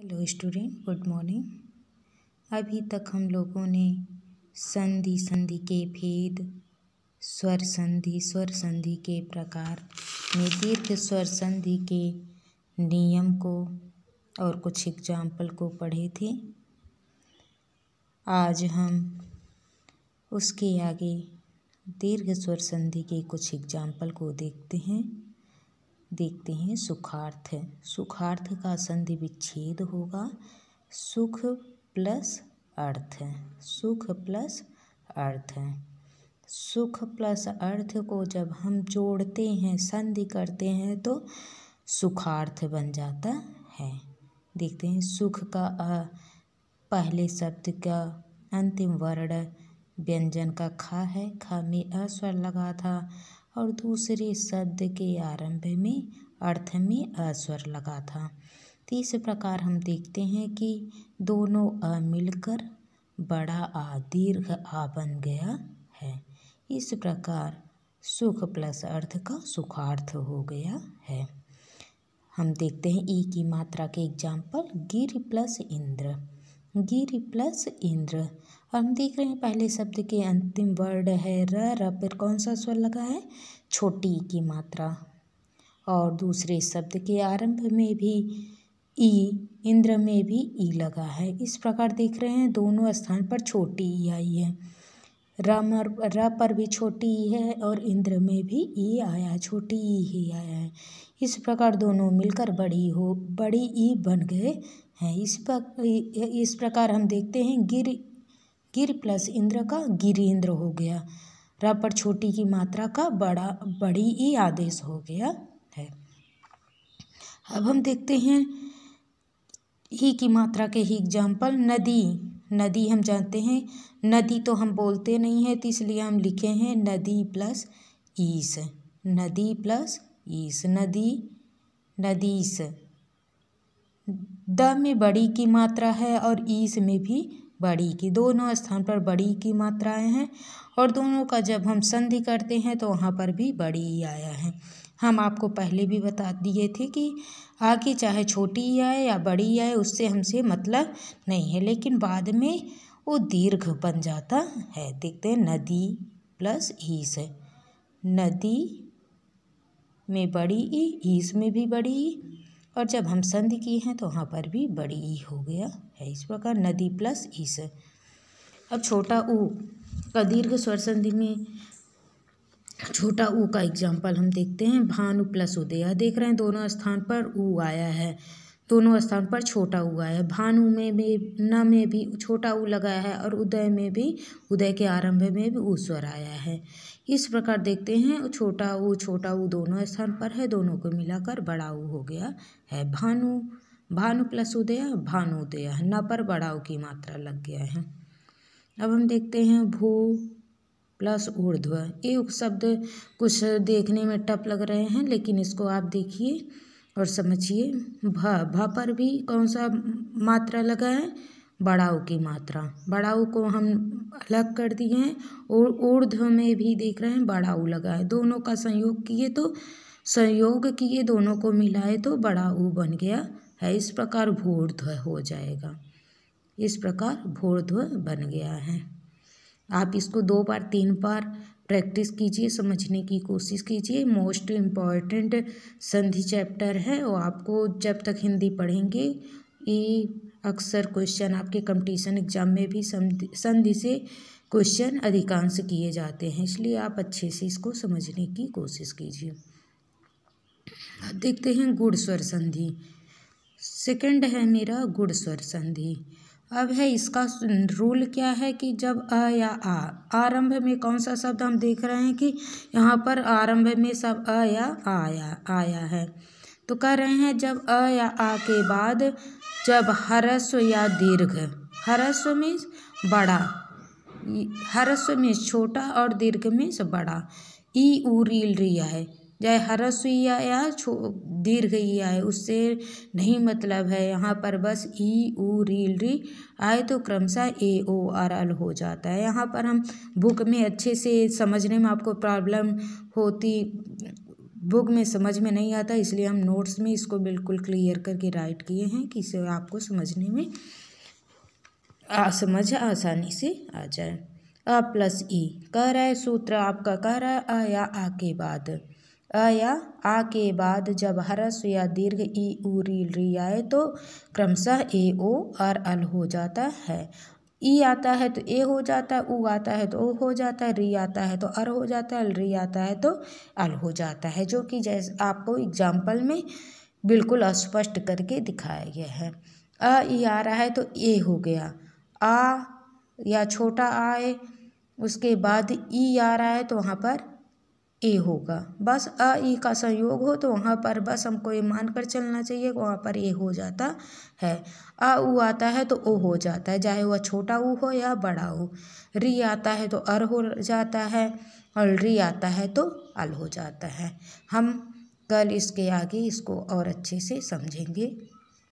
hello student good morning अभी तक हम लोगों ने संधि संधि के भेद स्वर संधि स्वर संधि के प्रकार में दीर्घ स्वर संधि के नियम को और कुछ एग्जाम्पल को पढ़े थे आज हम उसके आगे दीर्घ स्वर संधि के कुछ एग्जाम्पल को देखते हैं देखते हैं सुखार्थ सुखार्थ का संधि विच्छेद होगा सुख प्लस अर्थ सुख प्लस अर्थ सुख प्लस अर्थ को जब हम जोड़ते हैं संधि करते हैं तो सुखार्थ बन जाता है देखते हैं सुख का आ, पहले शब्द का अंतिम वर्ण व्यंजन का खा है खा में अस्वर लगा था और दूसरे शब्द के आरंभ में अर्थ में अस्वर लगा था तो इस प्रकार हम देखते हैं कि दोनों अ मिलकर बड़ा आ दीर्घ आ बन गया है इस प्रकार सुख प्लस अर्थ का सुखार्थ हो गया है हम देखते हैं ई की मात्रा के एग्जाम्पल गिर प्लस इंद्र गिर प्लस इंद्र और हम देख रहे हैं पहले शब्द के अंतिम वर्ड है र र पर कौन सा स्वर लगा है छोटी की मात्रा और दूसरे शब्द के आरंभ में भी ई इंद्र में भी ई लगा है इस प्रकार देख रहे हैं दोनों स्थान पर छोटी ई आई है रम र पर भी छोटी ई है और इंद्र में भी ई आया छोटी ई ही आया है इस प्रकार दोनों मिलकर बड़ी हो बड़ी ई बन गए हैं इस इस प्रकार हम देखते हैं गिर गिर प्लस इंद्र का गिरीन्द्र हो गया र पर छोटी की मात्रा का बड़ा बड़ी ई आदेश हो गया है अब हम देखते हैं ही की मात्रा के ही एग्जाम्पल नदी नदी हम जानते हैं नदी तो हम बोलते नहीं हैं तो इसलिए हम लिखे हैं नदी प्लस ईस नदी प्लस ईस नदी नदीस द में बड़ी की मात्रा है और ईस में भी बड़ी की दोनों स्थान पर बड़ी की मात्राएँ हैं और दोनों का जब हम संधि करते हैं तो वहाँ पर भी बड़ी ही आया है हम आपको पहले भी बता दिए थे कि आगे चाहे छोटी ही आए या बड़ी ही आए उससे हमसे मतलब नहीं है लेकिन बाद में वो दीर्घ बन जाता है देखते हैं नदी प्लस ईस नदी में बड़ी ईस में भी बड़ी और जब हम संधि की हैं तो वहाँ पर भी बड़ी ई हो गया है इस प्रकार नदी प्लस ईस अब छोटा ऊ का दीर्घ स्वर संधि में छोटा ऊ का एग्जाम्पल हम देखते हैं भानु प्लस उदय देख रहे हैं दोनों स्थान पर ऊ आया है दोनों स्थान पर छोटा हुआ है भानु में भी न में भी छोटा उ लगाया है और उदय में भी उदय के आरंभ में भी ऊ स्वर आया है इस प्रकार देखते हैं छोटा उ छोटा उ दोनों स्थान पर है दोनों को मिलाकर बड़ा उ हो गया है भानु भानु प्लस उदय उदय न पर बड़ा उ की मात्रा लग गया है अब हम देखते हैं भू प्लस ऊर्ध्व ये शब्द कुछ देखने में टप लग रहे हैं लेकिन इसको आप देखिए और समझिए भ भ पर भी कौन सा मात्रा लगा है बड़ाऊ की मात्रा बड़ाऊ को हम अलग कर दिए हैं और ऊर्ध में भी देख रहे हैं बड़ाऊ लगा है दोनों का संयोग किए तो संयोग किए दोनों को मिलाए तो बड़ाऊ बन गया है इस प्रकार भूर्ध्व हो जाएगा इस प्रकार भूर्ध्व बन गया है आप इसको दो बार तीन बार प्रैक्टिस कीजिए समझने की कोशिश कीजिए मोस्ट इम्पॉर्टेंट संधि चैप्टर है और आपको जब तक हिंदी पढ़ेंगे ये अक्सर क्वेश्चन आपके कंपटीशन एग्जाम में भी संधि से क्वेश्चन अधिकांश किए जाते हैं इसलिए आप अच्छे से इसको समझने की कोशिश कीजिए देखते हैं गुड़ स्वर संधि सेकंड है मेरा गुड़ स्वर संधि अब है इसका रूल क्या है कि जब अ या आ आरंभ में कौन सा शब्द हम देख रहे हैं कि यहाँ पर आरंभ में सब अ या आया आया है तो कह रहे हैं जब अ या आ के बाद जब हरस्व या दीर्घ हरस्व में बड़ा हरस्व में छोटा और दीर्घ में बड़ा ई उ रील रिया है चाहे ह्रस्व या आ या दीर्घ ई आए उससे नहीं मतलब है यहाँ पर बस ई ऊ रील री आए तो क्रमशः ए ओ आर एल हो जाता है यहाँ पर हम बुक में अच्छे से समझने में आपको प्रॉब्लम होती बुक में समझ में नहीं आता इसलिए हम नोट्स में इसको बिल्कुल क्लियर करके राइट किए हैं कि इसे आपको समझने में आ, समझ आसानी से आ जाए अ प्लस ई कह रहा है सूत्र आपका कह रहा है आ या आ के बाद अ या आ के बाद जब ह्रस्व या दीर्घ ई ऊ री री आए तो क्रमशः ए ओ आर अल हो जाता है ई आता है तो ए हो जाता है ऊ आता है तो ओ हो जाता है री आता है तो अर हो जाता है री आता है तो अल हो जाता है जो कि जैसे आपको एग्जाम्पल में बिल्कुल अस्पष्ट करके दिखाया गया है अ ई आ रहा है तो ए हो गया आ या छोटा आए उसके बाद ई आ रहा है तो वहाँ पर ए होगा बस अ ई का संयोग हो तो वहाँ पर बस हमको ये मान कर चलना चाहिए वहाँ पर ए हो जाता है अ ऊ आता है तो ओ हो जाता है चाहे वह छोटा ऊ हो या बड़ा ऊ री आता है तो अर हो जाता है और री आता है तो अल हो जाता है हम कल इसके आगे इसको और अच्छे से समझेंगे